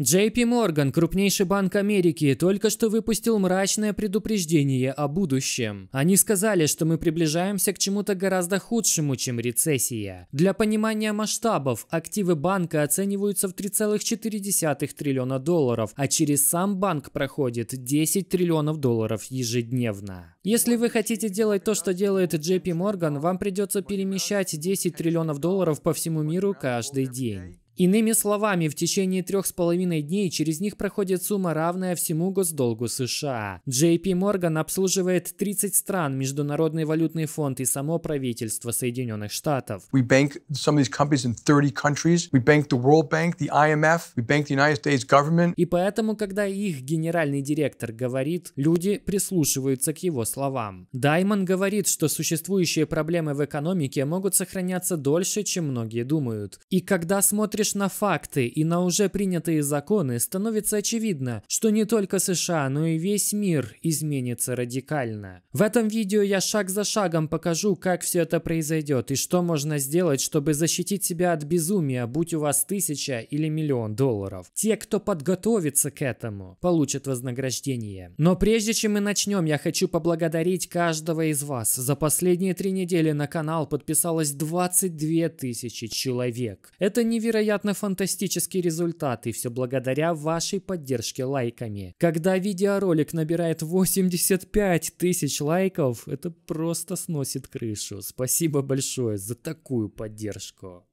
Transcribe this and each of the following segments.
JP Morgan, крупнейший банк Америки, только что выпустил мрачное предупреждение о будущем. Они сказали, что мы приближаемся к чему-то гораздо худшему, чем рецессия. Для понимания масштабов, активы банка оцениваются в 3,4 триллиона долларов, а через сам банк проходит 10 триллионов долларов ежедневно. Если вы хотите делать то, что делает JP Morgan, вам придется перемещать 10 триллионов долларов по всему миру каждый день. Иными словами, в течение трех с половиной дней через них проходит сумма, равная всему госдолгу США. JP Morgan обслуживает 30 стран, Международный валютный фонд и само правительство Соединенных Штатов. We bank some of these companies in 30 countries. We bank the World Bank, the IMF, we bank the United States government. И поэтому, когда их генеральный директор говорит, люди прислушиваются к его словам. Даймон говорит, что существующие проблемы в экономике могут сохраняться дольше, чем многие думают. И когда смотришь смотришь на факты и на уже принятые законы, становится очевидно, что не только США, но и весь мир изменится радикально. В этом видео я шаг за шагом покажу, как все это произойдет и что можно сделать, чтобы защитить себя от безумия, будь у вас тысяча или миллион долларов. Те, кто подготовится к этому, получат вознаграждение. Но прежде чем мы начнем, я хочу поблагодарить каждого из вас. За последние три недели на канал подписалось 22 тысячи человек. Это невероятно невероятно фантастический результат, и все благодаря вашей поддержке лайками. Когда видеоролик набирает 85 тысяч лайков, это просто сносит крышу. Спасибо большое за такую поддержку.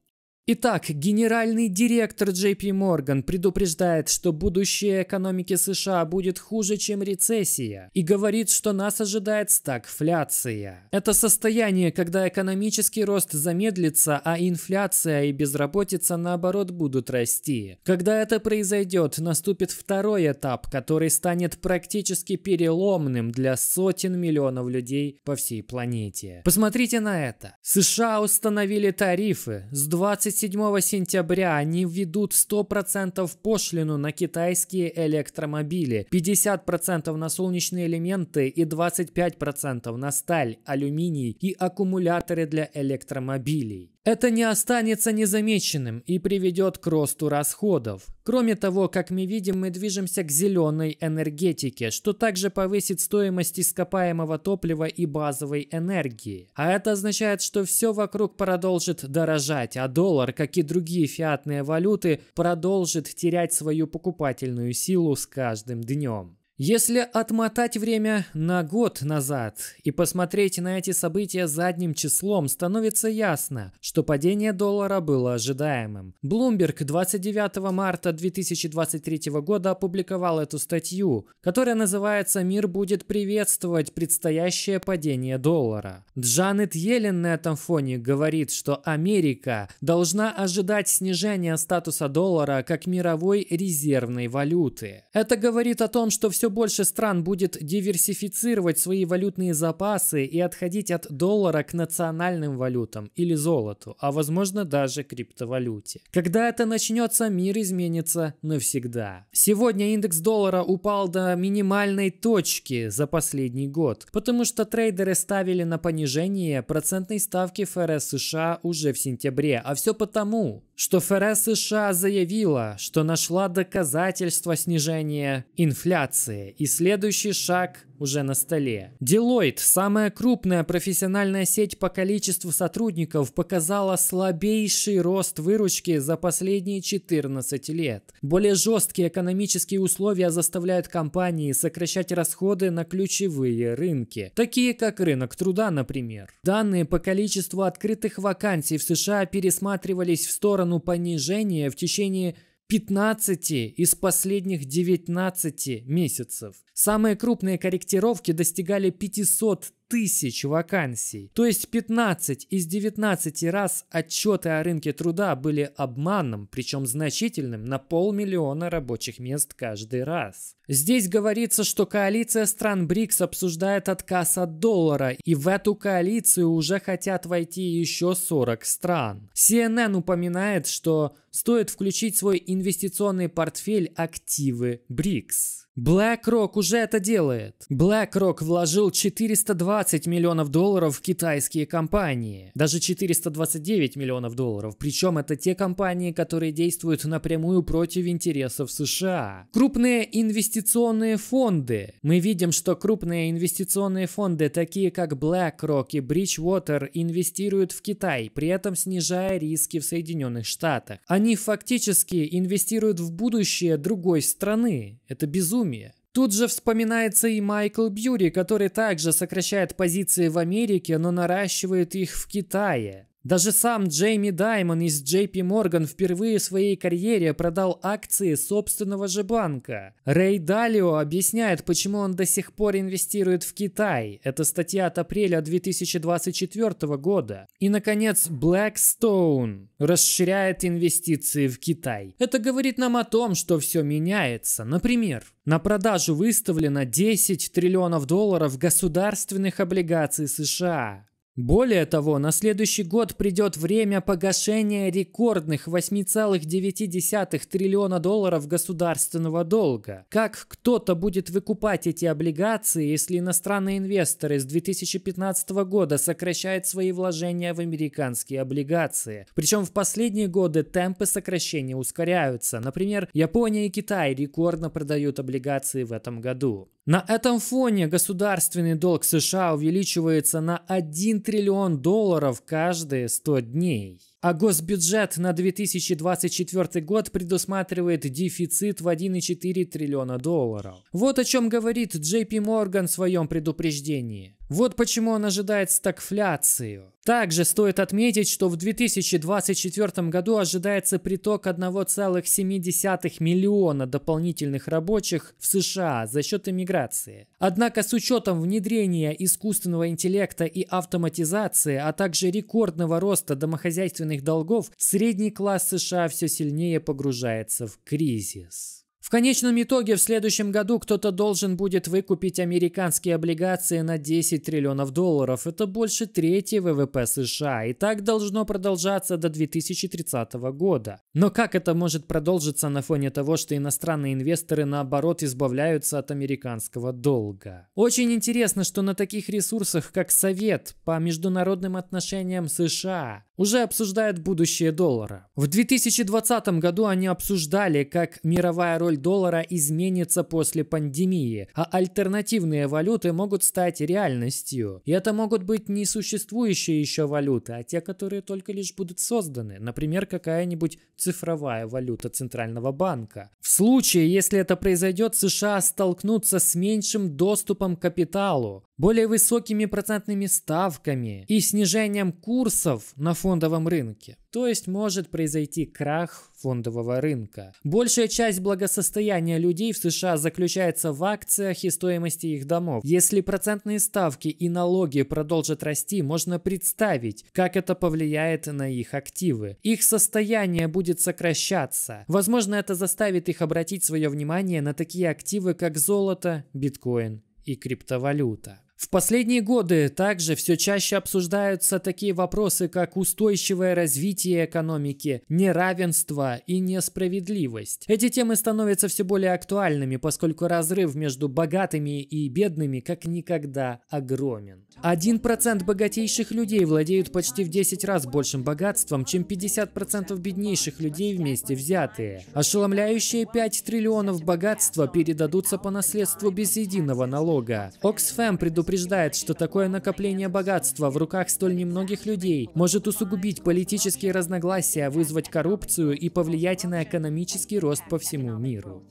Итак, генеральный директор JP Morgan предупреждает, что будущее экономики США будет хуже, чем рецессия, и говорит, что нас ожидает стагфляция. Это состояние, когда экономический рост замедлится, а инфляция и безработица наоборот будут расти. Когда это произойдет, наступит второй этап, который станет практически переломным для сотен миллионов людей по всей планете. Посмотрите на это. США установили тарифы с 20 27 сентября они введут 100% пошлину на китайские электромобили, 50% на солнечные элементы и 25% на сталь, алюминий и аккумуляторы для электромобилей. Это не останется незамеченным и приведет к росту расходов. Кроме того, как мы видим, мы движемся к зеленой энергетике, что также повысит стоимость ископаемого топлива и базовой энергии. А это означает, что все вокруг продолжит дорожать, а доллар, как и другие фиатные валюты, продолжит терять свою покупательную силу с каждым днем. Если отмотать время на год назад и посмотреть на эти события задним числом, становится ясно, что падение доллара было ожидаемым. Bloomberg 29 марта 2023 года опубликовал эту статью, которая называется «Мир будет приветствовать предстоящее падение доллара». Джанет Йеллен на этом фоне говорит, что Америка должна ожидать снижения статуса доллара как мировой резервной валюты. Это говорит о том, что все все больше стран будет диверсифицировать свои валютные запасы и отходить от доллара к национальным валютам или золоту, а возможно даже криптовалюте. Когда это начнется, мир изменится навсегда. Сегодня индекс доллара упал до минимальной точки за последний год, потому что трейдеры ставили на понижение процентной ставки ФРС США уже в сентябре, а все потому, что ФРС США заявила, что нашла доказательства снижения инфляции инвестиции и следующий шаг уже на столе. Deloitte, самая крупная профессиональная сеть по количеству сотрудников, показала слабейший рост выручки за последние 14 лет. Более жесткие экономические условия заставляют компании сокращать расходы на ключевые рынки, такие как рынок труда, например. Данные по количеству открытых вакансий в США пересматривались в сторону понижения в течение 15 из последних 19 месяцев. Самые крупные корректировки достигали 500 тысяч вакансий. То есть 15 из 19 раз отчеты о рынке труда были обманом, причем значительным, на полмиллиона рабочих мест каждый раз. Здесь говорится, что коалиция стран БРИКС обсуждает отказ от доллара, и в эту коалицию уже хотят войти еще 40 стран. CNN упоминает, что стоит включить в свой инвестиционный портфель активы БРИКС. BlackRock уже это делает. BlackRock вложил 420 миллионов долларов в китайские компании. Даже 429 миллионов долларов. Причем это те компании, которые действуют напрямую против интересов США. Крупные инвестиционные фонды. Мы видим, что крупные инвестиционные фонды, такие как BlackRock и Bridgewater, инвестируют в Китай, при этом снижая риски в Соединенных Штатах. Они фактически инвестируют в будущее другой страны. Это безумие. Тут же вспоминается и Майкл Бьюри, который также сокращает позиции в Америке, но наращивает их в Китае. Даже сам Джейми Даймон из JP Morgan впервые в своей карьере продал акции собственного же банка. Рэй Далио объясняет, почему он до сих пор инвестирует в Китай. Это статья от апреля 2024 года. И, наконец, Blackstone расширяет инвестиции в Китай. Это говорит нам о том, что все меняется. Например, на продажу выставлено 10 триллионов долларов государственных облигаций США. Более того, на следующий год придет время погашения рекордных 8,9 триллиона долларов государственного долга. Как кто-то будет выкупать эти облигации, если иностранные инвесторы с 2015 года сокращают свои вложения в американские облигации? Причем в последние годы темпы сокращения ускоряются. Например, Япония и Китай рекордно продают облигации в этом году. На этом фоне государственный долг США увеличивается на 1 триллион долларов каждые 100 дней. А госбюджет на 2024 год предусматривает дефицит в 1,4 триллиона долларов. Вот о чем говорит JP Morgan в своем предупреждении. Вот почему он ожидает стагфляцию. Также стоит отметить, что в 2024 году ожидается приток 1,7 миллиона дополнительных рабочих в США за счет иммиграции. Однако с учетом внедрения искусственного интеллекта и автоматизации, а также рекордного роста домохозяйственных бесконечных долгов, средний класс США все сильнее погружается в кризис. В конечном итоге в следующем году кто-то должен будет выкупить американские облигации на 10 триллионов долларов. Это больше трети ВВП США. И так должно продолжаться до 2030 года. Но как это может продолжиться на фоне того, что иностранные инвесторы наоборот избавляются от американского долга? Очень интересно, что на таких ресурсах, как Совет по международным отношениям США, уже обсуждают будущее доллара. В 2020 году они обсуждали, как мировая роль доллара изменится после пандемии, а альтернативные валюты могут стать реальностью. И это могут быть не существующие еще валюты, а те, которые только лишь будут созданы, например, какая-нибудь цифровая валюта Центрального банка. В случае, если это произойдет, США столкнутся с меньшим доступом к капиталу, более высокими процентными ставками и снижением курсов на фондовом рынке. То есть может произойти крах фондового рынка. Большая часть благосостояния людей в США заключается в акциях и стоимости их домов. Если процентные ставки и налоги продолжат расти, можно представить, как это повлияет на их активы. Их состояние будет сокращаться. Возможно, это заставит их обратить свое внимание на такие активы, как золото, биткоин и криптовалюта. В последние годы также все чаще обсуждаются такие вопросы, как устойчивое развитие экономики, неравенство и несправедливость. Эти темы становятся все более актуальными, поскольку разрыв между богатыми и бедными как никогда огромен. Один процент богатейших людей владеют почти в 10 раз большим богатством, чем 50% беднейших людей вместе взятые. Ошеломляющие 5 триллионов богатства передадутся по наследству без единого налога. Оксфэм предупреждает предупреждает, что такое накопление богатства в руках столь немногих людей может усугубить политические разногласия, вызвать коррупцию и повлиять на экономический рост по всему миру.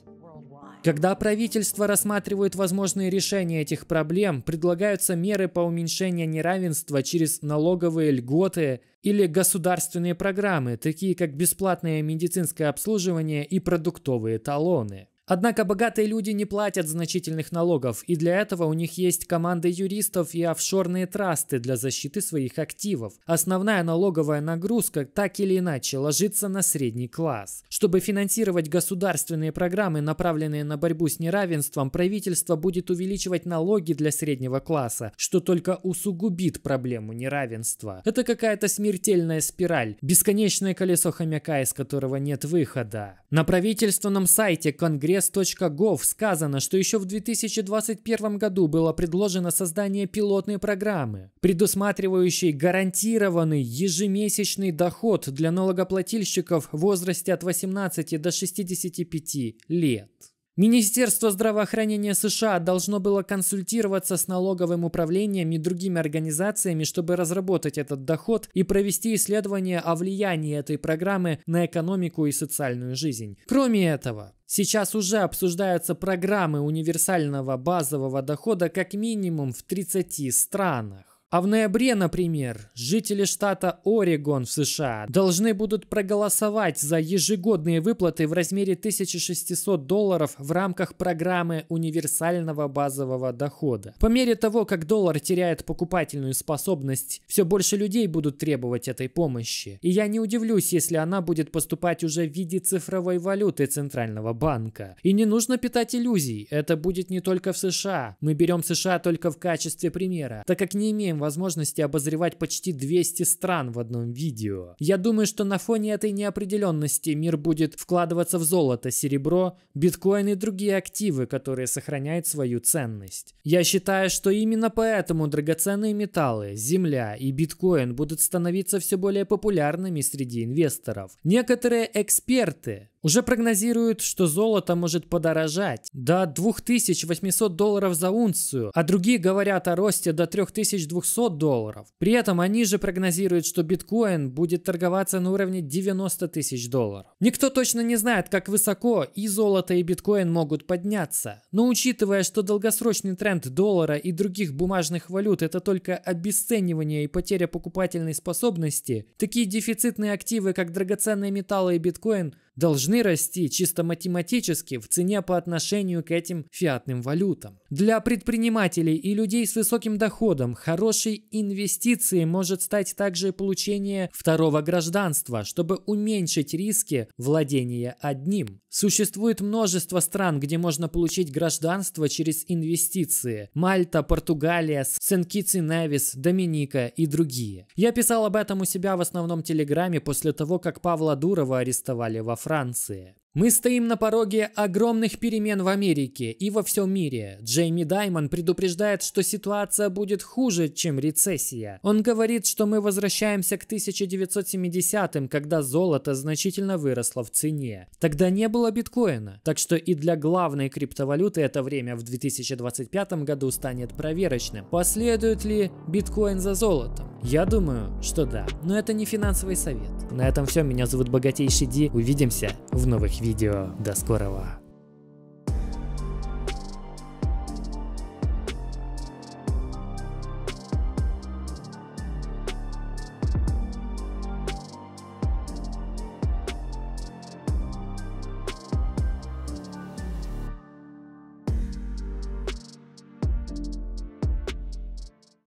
Когда правительства рассматривают возможные решения этих проблем, предлагаются меры по уменьшению неравенства через налоговые льготы или государственные программы, такие как бесплатное медицинское обслуживание и продуктовые талоны. Однако богатые люди не платят значительных налогов, и для этого у них есть команды юристов и офшорные трасты для защиты своих активов. Основная налоговая нагрузка так или иначе ложится на средний класс. Чтобы финансировать государственные программы, направленные на борьбу с неравенством, правительство будет увеличивать налоги для среднего класса, что только усугубит проблему неравенства. Это какая-то смертельная спираль, бесконечное колесо хомяка, из которого нет выхода. На правительственном сайте Конгресса res.gov сказано, что еще в 2021 году было предложено создание пилотной программы, предусматривающей гарантированный ежемесячный доход для налогоплательщиков в возрасте от 18 до 65 лет. Министерство здравоохранения США должно было консультироваться с налоговым управлением и другими организациями, чтобы разработать этот доход и провести исследование о влиянии этой программы на экономику и социальную жизнь. Кроме этого, Сейчас уже обсуждаются программы универсального базового дохода как минимум в 30 странах. А в ноябре, например, жители штата Орегон в США должны будут проголосовать за ежегодные выплаты в размере 1600 долларов в рамках программы универсального базового дохода. По мере того, как доллар теряет покупательную способность, все больше людей будут требовать этой помощи. И я не удивлюсь, если она будет поступать уже в виде цифровой валюты Центрального банка. И не нужно питать иллюзий, это будет не только в США. Мы берем США только в качестве примера, так как не имеем возможности обозревать почти 200 стран в одном видео. Я думаю, что на фоне этой неопределенности мир будет вкладываться в золото, серебро, биткоин и другие активы, которые сохраняют свою ценность. Я считаю, что именно поэтому драгоценные металлы, земля и биткоин будут становиться все более популярными среди инвесторов. Некоторые эксперты уже прогнозируют, что золото может подорожать до 2800 долларов за унцию, а другие говорят о росте до 3200 долларов. При этом они же прогнозируют, что биткоин будет торговаться на уровне 90 тысяч долларов. Никто точно не знает, как высоко и золото, и биткоин могут подняться. Но учитывая, что долгосрочный тренд доллара и других бумажных валют это только обесценивание и потеря покупательной способности, такие дефицитные активы, как драгоценные металлы и биткоин – должны расти чисто математически в цене по отношению к этим фиатным валютам. Для предпринимателей и людей с высоким доходом хорошей инвестицией может стать также получение второго гражданства, чтобы уменьшить риски владения одним. Существует множество стран, где можно получить гражданство через инвестиции. Мальта, Португалия, Сен-Китс и Невис, Доминика и другие. Я писал об этом у себя в основном Телеграме после того, как Павла Дурова арестовали во Франции. Франция. Мы стоим на пороге огромных перемен в Америке и во всем мире. Джейми Даймон предупреждает, что ситуация будет хуже, чем рецессия. Он говорит, что мы возвращаемся к 1970-м, когда золото значительно выросло в цене. Тогда не было биткоина. Так что и для главной криптовалюты это время в 2025 году станет проверочным. Последует ли биткоин за золотом? Я думаю, что да. Но это не финансовый совет. На этом все. Меня зовут Богатейший Ди. Увидимся в новых видео видео. До скорого!